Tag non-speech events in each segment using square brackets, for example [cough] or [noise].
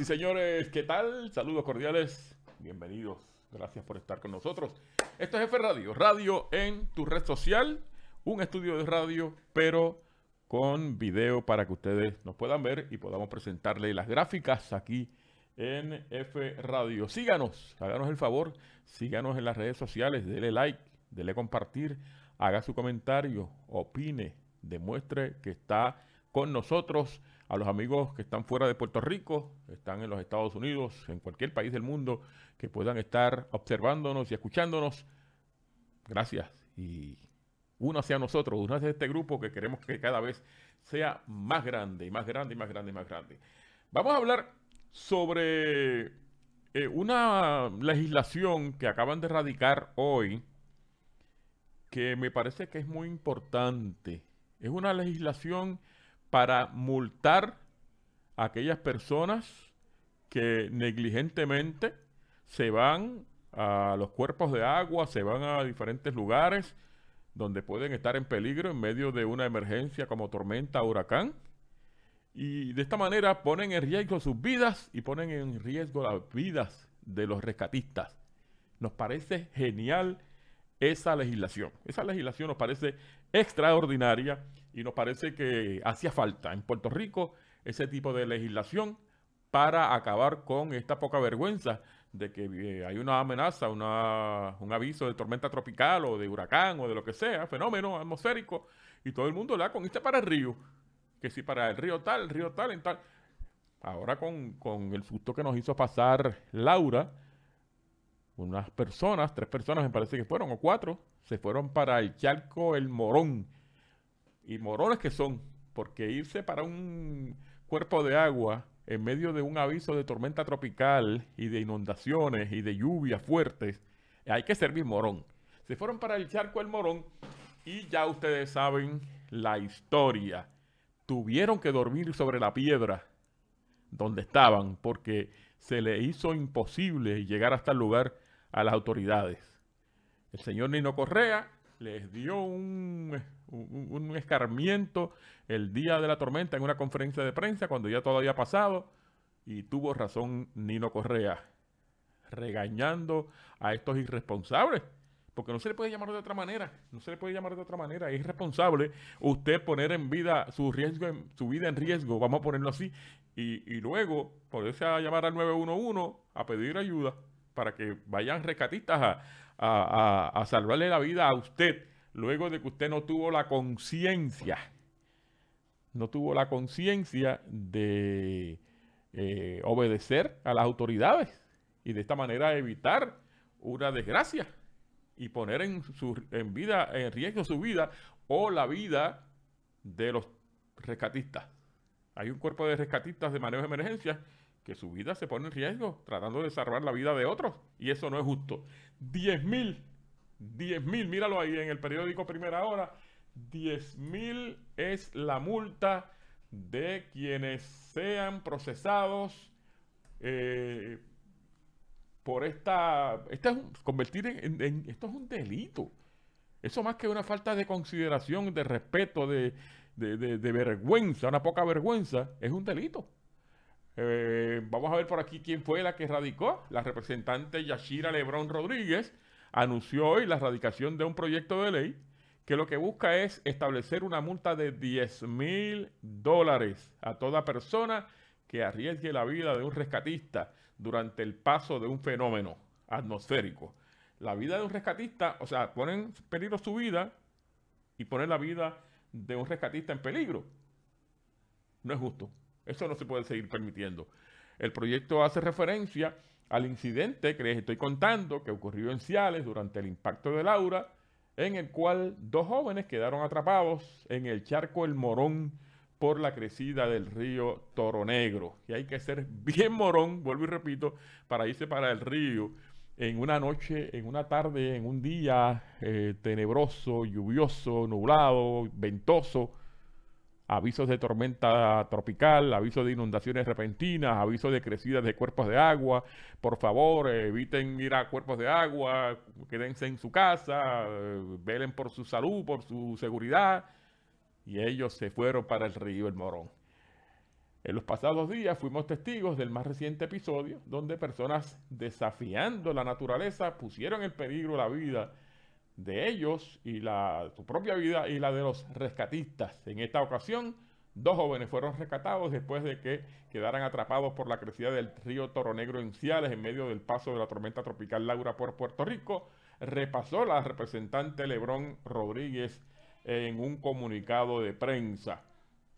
y señores, ¿qué tal? Saludos cordiales, bienvenidos, gracias por estar con nosotros. Esto es F Radio, radio en tu red social, un estudio de radio, pero con video para que ustedes nos puedan ver y podamos presentarle las gráficas aquí en F Radio. Síganos, háganos el favor, síganos en las redes sociales, dele like, dele compartir, haga su comentario, opine, demuestre que está con nosotros a los amigos que están fuera de Puerto Rico, están en los Estados Unidos, en cualquier país del mundo, que puedan estar observándonos y escuchándonos. Gracias y uno hacia nosotros, uno hacia este grupo que queremos que cada vez sea más grande, y más grande, y más grande, y más grande. Vamos a hablar sobre eh, una legislación que acaban de radicar hoy, que me parece que es muy importante. Es una legislación para multar a aquellas personas que negligentemente se van a los cuerpos de agua, se van a diferentes lugares donde pueden estar en peligro en medio de una emergencia como tormenta o huracán. Y de esta manera ponen en riesgo sus vidas y ponen en riesgo las vidas de los rescatistas. Nos parece genial esa legislación. Esa legislación nos parece extraordinaria y nos parece que hacía falta en Puerto Rico ese tipo de legislación para acabar con esta poca vergüenza de que eh, hay una amenaza, un aviso de tormenta tropical o de huracán o de lo que sea, fenómeno atmosférico, y todo el mundo la con este para el río, que si para el río tal, el río tal, en tal. Ahora con, el susto que nos hizo pasar Laura, unas personas, tres personas me parece que fueron, o cuatro, se fueron para el Chalco El Morón, y morones que son, porque irse para un cuerpo de agua en medio de un aviso de tormenta tropical y de inundaciones y de lluvias fuertes, hay que servir morón. Se fueron para el charco el morón y ya ustedes saben la historia. Tuvieron que dormir sobre la piedra donde estaban porque se le hizo imposible llegar hasta el lugar a las autoridades. El señor Nino Correa les dio un, escarmiento el día de la tormenta en una conferencia de prensa cuando ya todo había pasado y tuvo razón Nino Correa regañando a estos irresponsables. Porque no se le puede llamar de otra manera, no se le puede llamar de otra manera. Es irresponsable usted poner en vida su riesgo, en, su vida en riesgo, vamos a ponerlo así, y, y luego ponerse a llamar al 911 a pedir ayuda para que vayan rescatistas a, a, salvarle la vida a usted luego de que usted no tuvo la conciencia, no tuvo la conciencia de eh, obedecer a las autoridades y de esta manera evitar una desgracia y poner en, su, en, vida, en riesgo su vida o la vida de los rescatistas. Hay un cuerpo de rescatistas de manejo de emergencias que su vida se pone en riesgo tratando de salvar la vida de otros. Y eso no es justo. 10 mil, 10 mil, míralo ahí en el periódico Primera Hora, diez mil es la multa de quienes sean procesados eh, por esta... convertir en, Esto es un delito. Eso más que una falta de consideración, de respeto, de vergüenza, una poca vergüenza, es un delito. Eh, vamos a ver por aquí quién fue la que radicó. La representante Yashira Lebrón Rodríguez anunció hoy la radicación de un proyecto de ley que lo que busca es establecer una multa de 10 mil dólares a toda persona que arriesgue la vida de un rescatista durante el paso de un fenómeno atmosférico. La vida de un rescatista, o sea, ponen en peligro su vida y poner la vida de un rescatista en peligro. No es justo. Eso no se puede seguir permitiendo. El proyecto hace referencia al incidente que les estoy contando que ocurrió en Ciales durante el impacto de Laura, en el cual dos jóvenes quedaron atrapados en el charco El Morón por la crecida del río Toro Y hay que ser bien morón, vuelvo y repito, para irse para el río en una noche, en una tarde, en un día eh, tenebroso, lluvioso, nublado, ventoso avisos de tormenta tropical, avisos de inundaciones repentinas, avisos de crecidas de cuerpos de agua. Por favor, eviten ir a cuerpos de agua, quédense en su casa, velen por su salud, por su seguridad. Y ellos se fueron para el río El Morón. En los pasados días fuimos testigos del más reciente episodio donde personas desafiando la naturaleza pusieron en peligro la vida de ellos y la, propia vida y la de los rescatistas. En esta ocasión, dos jóvenes fueron rescatados después de que quedaran atrapados por la crecida del río Toronegro Negro en Ciales en medio del paso de la tormenta tropical Laura por Puerto Rico. Repasó la representante Lebrón Rodríguez en un comunicado de prensa.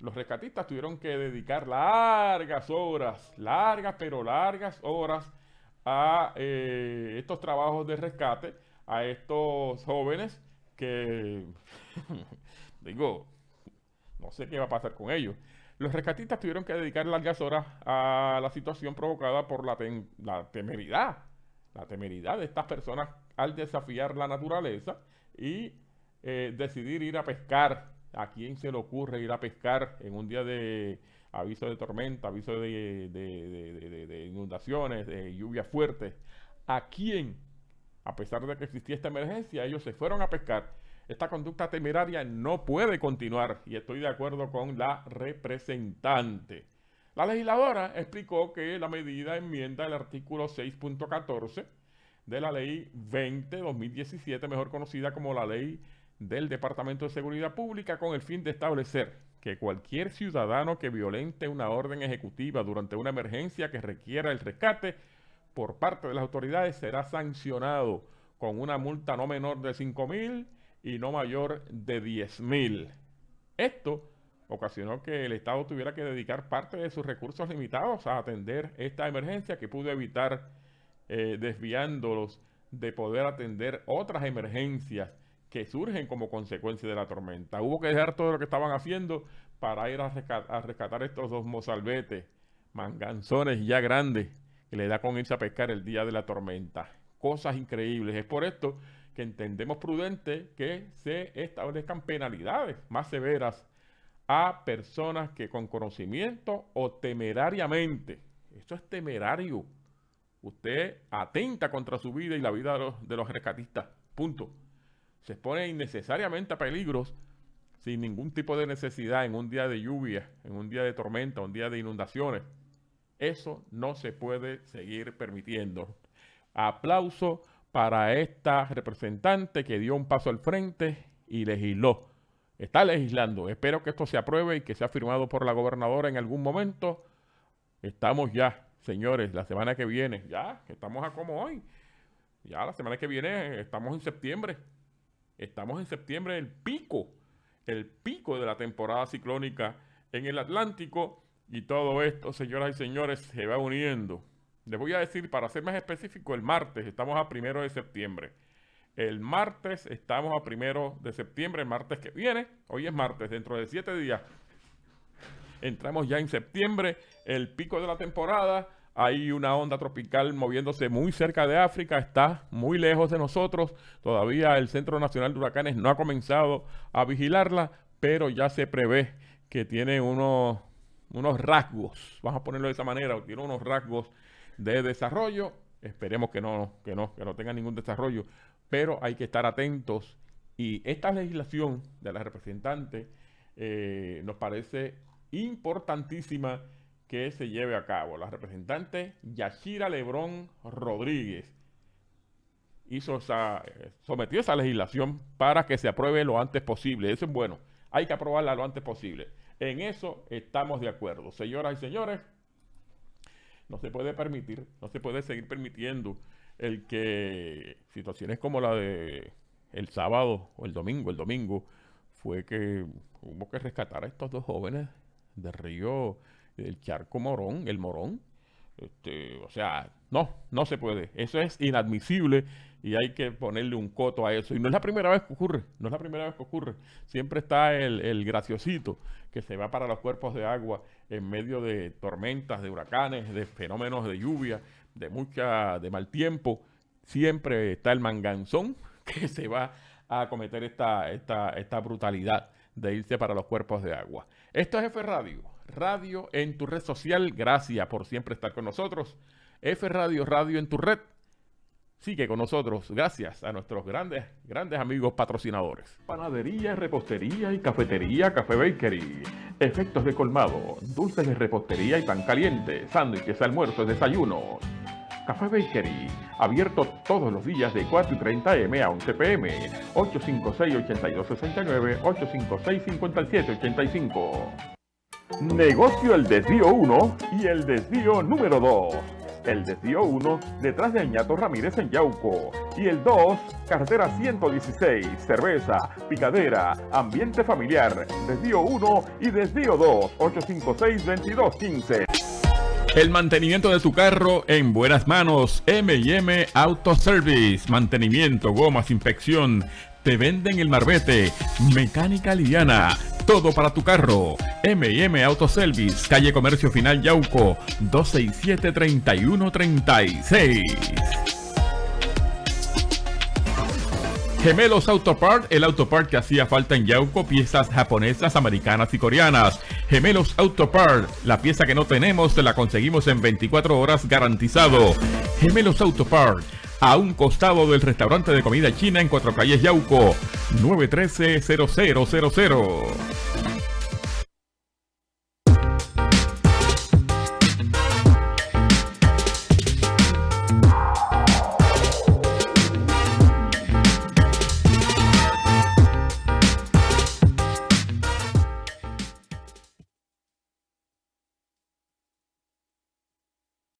Los rescatistas tuvieron que dedicar largas horas, largas pero largas horas a eh, estos trabajos de rescate a estos jóvenes que, [laughs] digo, no sé qué va a pasar con ellos. Los rescatistas tuvieron que dedicar largas horas a la situación provocada por la, temeridad, la temeridad de estas personas al desafiar la naturaleza y eh, decidir ir a pescar. ¿A quién se le ocurre ir a pescar en un día de aviso de tormenta, aviso de, inundaciones, de lluvias fuertes? ¿A quién a pesar de que existía esta emergencia, ellos se fueron a pescar. Esta conducta temeraria no puede continuar y estoy de acuerdo con la representante. La legisladora explicó que la medida enmienda el artículo 6.14 de la ley 20-2017, mejor conocida como la ley del Departamento de Seguridad Pública, con el fin de establecer que cualquier ciudadano que violente una orden ejecutiva durante una emergencia que requiera el rescate por parte de las autoridades será sancionado con una multa no menor de 5 mil y no mayor de 10.000. mil. Esto ocasionó que el Estado tuviera que dedicar parte de sus recursos limitados a atender esta emergencia que pudo evitar eh, desviándolos de poder atender otras emergencias que surgen como consecuencia de la tormenta. Hubo que dejar todo lo que estaban haciendo para ir a, rescatar, a rescatar estos dos mozalbetes, manganzones ya grandes le da con irse a pescar el día de la tormenta. Cosas increíbles. Es por esto que entendemos prudente que se establezcan penalidades más severas a personas que con conocimiento o temerariamente, esto es temerario, usted atenta contra su vida y la vida de los, rescatistas, punto. Se expone innecesariamente a peligros sin ningún tipo de necesidad en un día de lluvia, en un día de tormenta, un día de inundaciones. Eso no se puede seguir permitiendo. Aplauso para esta representante que dio un paso al frente y legisló. Está legislando. Espero que esto se apruebe y que sea firmado por la gobernadora en algún momento. Estamos ya, señores, la semana que viene. Ya, estamos a como hoy. Ya la semana que viene estamos en septiembre. Estamos en septiembre, el pico, el pico de la temporada ciclónica en el Atlántico y todo esto, señoras y señores, se va uniendo. Les voy a decir, para ser más específico, el martes estamos a primero de septiembre. El martes estamos a primero de septiembre, el martes que viene. Hoy es martes, dentro de siete días. Entramos ya en septiembre, el pico de la temporada. Hay una onda tropical moviéndose muy cerca de África, está muy lejos de nosotros. Todavía el Centro Nacional de Huracanes no ha comenzado a vigilarla, pero ya se prevé que tiene unos unos rasgos, vamos a ponerlo de esa manera, tiene unos rasgos de desarrollo. Esperemos que no, que no, que tenga ningún desarrollo, pero hay que estar atentos. Y esta legislación de la representante eh, nos parece importantísima que se lleve a cabo. La representante Yashira Lebrón Rodríguez hizo eh, sometió esa legislación para que se apruebe lo antes posible. Eso es bueno, hay que aprobarla lo antes posible. En eso estamos de acuerdo. Señoras y señores, no se puede permitir, no se puede seguir permitiendo el que situaciones como la de el sábado o el domingo, el domingo fue que hubo que rescatar a estos dos jóvenes del río, del charco Morón, el Morón, este, o sea, no, no se puede. Eso es inadmisible y hay que ponerle un coto a eso. Y no es la primera vez que ocurre, no es la primera vez que ocurre. Siempre está el, graciosito que se va para los cuerpos de agua en medio de tormentas, de huracanes, de fenómenos de lluvia, de mucha, de mal tiempo. Siempre está el manganzón [laughs] que se va a cometer esta, esta, esta brutalidad de irse para los cuerpos de agua. Esto es F Radio. Radio en tu red social. Gracias por siempre estar con nosotros. F Radio, Radio en tu red. Sigue con nosotros, gracias a nuestros grandes, grandes amigos patrocinadores. Panadería, repostería y cafetería Café Bakery. Efectos de colmado, dulces de repostería y pan caliente, sándwiches, almuerzos, desayunos. Café Bakery, abierto todos los días de 4 y 30 M a 11 pm, 856-8269, 856-5785. Negocio el desvío 1 y el desvío número 2. El desvío 1 detrás de Añato Ramírez en Yauco y el 2, carretera 116, cerveza, picadera, ambiente familiar, desvío 1 y desvío 2, 856-2215. El mantenimiento de tu carro en buenas manos, MM Auto Service, mantenimiento, gomas, inspección, te venden el marbete, mecánica liviana todo para tu carro. MM Auto Service, calle Comercio Final Yauco, 267-3136. Gemelos Part el part que hacía falta en Yauco, piezas japonesas, americanas y coreanas. Gemelos Auto Part la pieza que no tenemos, Te la conseguimos en 24 horas garantizado. Gemelos Auto Part a un costado del restaurante de comida china en Cuatro Calles Yauco, 913-0000.